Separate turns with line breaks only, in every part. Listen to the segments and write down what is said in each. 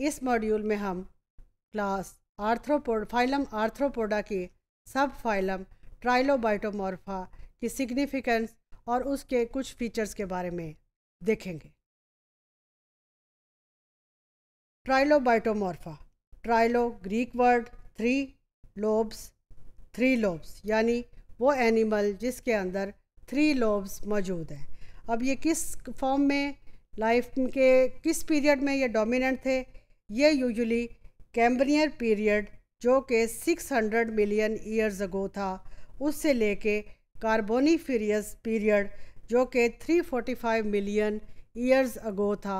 इस मॉड्यूल में हम क्लास आर्थ्रोपोड फाइलम आर्थ्रोपोडा के सब फाइलम ट्राइलोबाइटोमॉर्फा की सिग्निफिकेंस और उसके कुछ फीचर्स के बारे में देखेंगे Trilobitomorpha trilo Greek word three lobes three lobes यानी वो एनिमल जिसके अंदर थ्री लोब्स मौजूद हैं अब ये किस फॉर्म में लाइफ के किस पीरियड में ये डोमिनेंट थे ये यूजुअली कैम्बरियर पीरियड जो कि 600 मिलियन ईयर्स अगो था उससे लेके कार्बोनीफेरियस पीरियड जो कि 345 मिलियन ईयर्स अगो था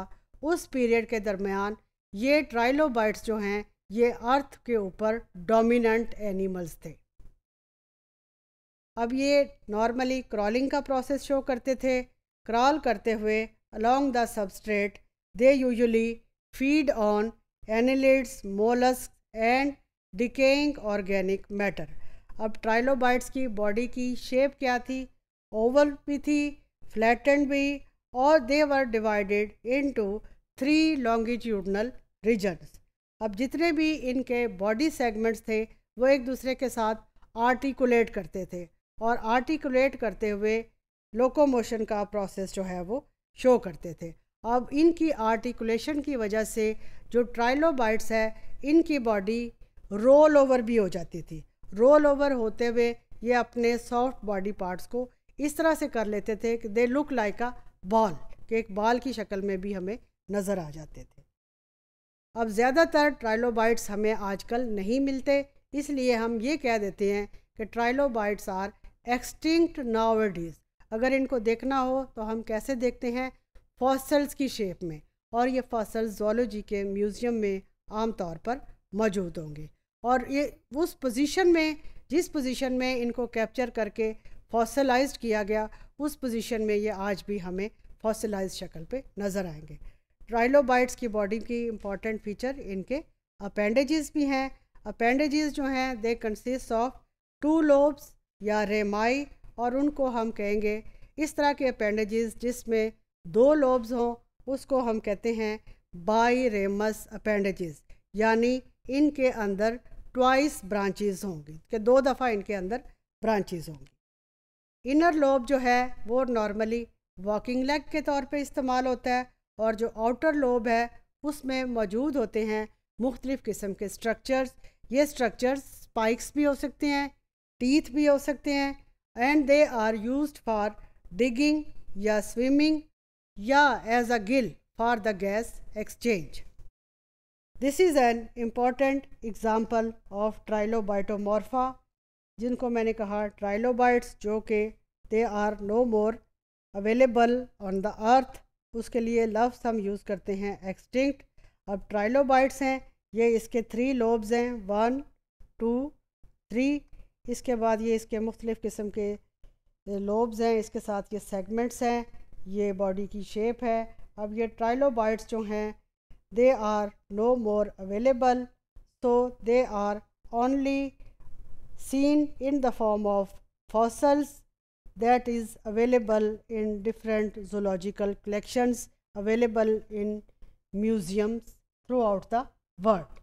उस पीरियड के दरमियान ये ट्राइलोबाइट्स जो हैं ये अर्थ के ऊपर डोमिनेंट एनिमल्स थे अब ये नॉर्मली क्रॉलिंग का प्रोसेस शो करते थे क्रॉल करते हुए along the substrate they usually feed on annelids mollusc and decaying organic matter अब ट्राइलोबाइट्स की बॉडी की शेप क्या थी ओवल भी थी फ्लैटेंड भी और they were divided into three longitudinal regions अब जितने भी इनके बॉडी सेगमेंट्स थे वो एक दूसरे के साथ आर्टिकुलेट करते थे और आर्टिकुलेट करते हुए लोकोमोशन का प्रोसेस जो है वो शो करते थे अब इनकी आर्टिकुलेशन की वजह से जो ट्राइलोबाइट्स है इनकी बॉडी रोल ओवर भी हो जाती थी रोल ओवर होते हुए ये अपने सॉफ्ट बॉडी पार्ट्स को इस तरह से कर लेते थे कि they look like a ball कि एक बॉल की शक्ल में भी हमें नज़र आ जाते थे अब ज़्यादातर ट्राइलोबाइट्स हमें आजकल नहीं मिलते इसलिए हम ये कह देते हैं कि ट्राइलोबाइट्स आर एक्सटिंक्ट नावडीज अगर इनको देखना हो तो हम कैसे देखते हैं फॉसल्स की शेप में और ये फॉसल जोलॉजी के म्यूज़ियम में आम तौर पर मौजूद होंगे और ये उस पोजीशन में जिस पोजीशन में इनको कैप्चर करके फॉसलाइज किया गया उस पोजीशन में ये आज भी हमें फॉसलाइज शक्ल पे नज़र आएंगे ट्राइलोबाइट्स की बॉडी की इम्पॉर्टेंट फीचर इनके अपेंडेजेस भी हैं अपेंडेजेस जो हैं they consist of two lobes या रेमाई और उनको हम कहेंगे इस तरह के अपेंडेजेस जिसमें दो लोब्स हों उसको हम कहते हैं बाई रेमस अपेंडेजेस यानी इनके अंदर ट्वाइस ब्रांचेस होंगी कि दो दफ़ा इनके अंदर ब्रांचेस होंगी इनर लोब जो है वो नॉर्मली वॉकिंग लेग के तौर पे इस्तेमाल होता है और जो आउटर लोब है उसमें मौजूद होते हैं मुख्तलिफ़ किस्म के स्ट्रक्चर्स ये स्ट्रक्चर्स स्पाइक्स भी हो सकते हैं टीथ भी हो सकते हैं and they are use for digging या स्विमिंग या as a gill for the gas exchange this is an important example of Trilobitomorpha जिनको मैंने कहा ट्राइलोबाइट्स जो कि they are no more available on the earth उसके लिए लफ्स हम यूज़ करते हैं एक्सटिंक्ट अब ट्राइलोबाइट्स हैं ये इसके थ्री लोब्स हैं वन टू थ्री इसके बाद ये इसके मुख्तलिफ़ किस्म के लोब्स हैं इसके साथ ये सेगमेंट्स हैं ये बॉडी की शेप है अब ये ट्राइलोबाइट्स जो हैं they are no more available so they are only seen in the form of fossils that is available in different zoological collections available in museums throughout the world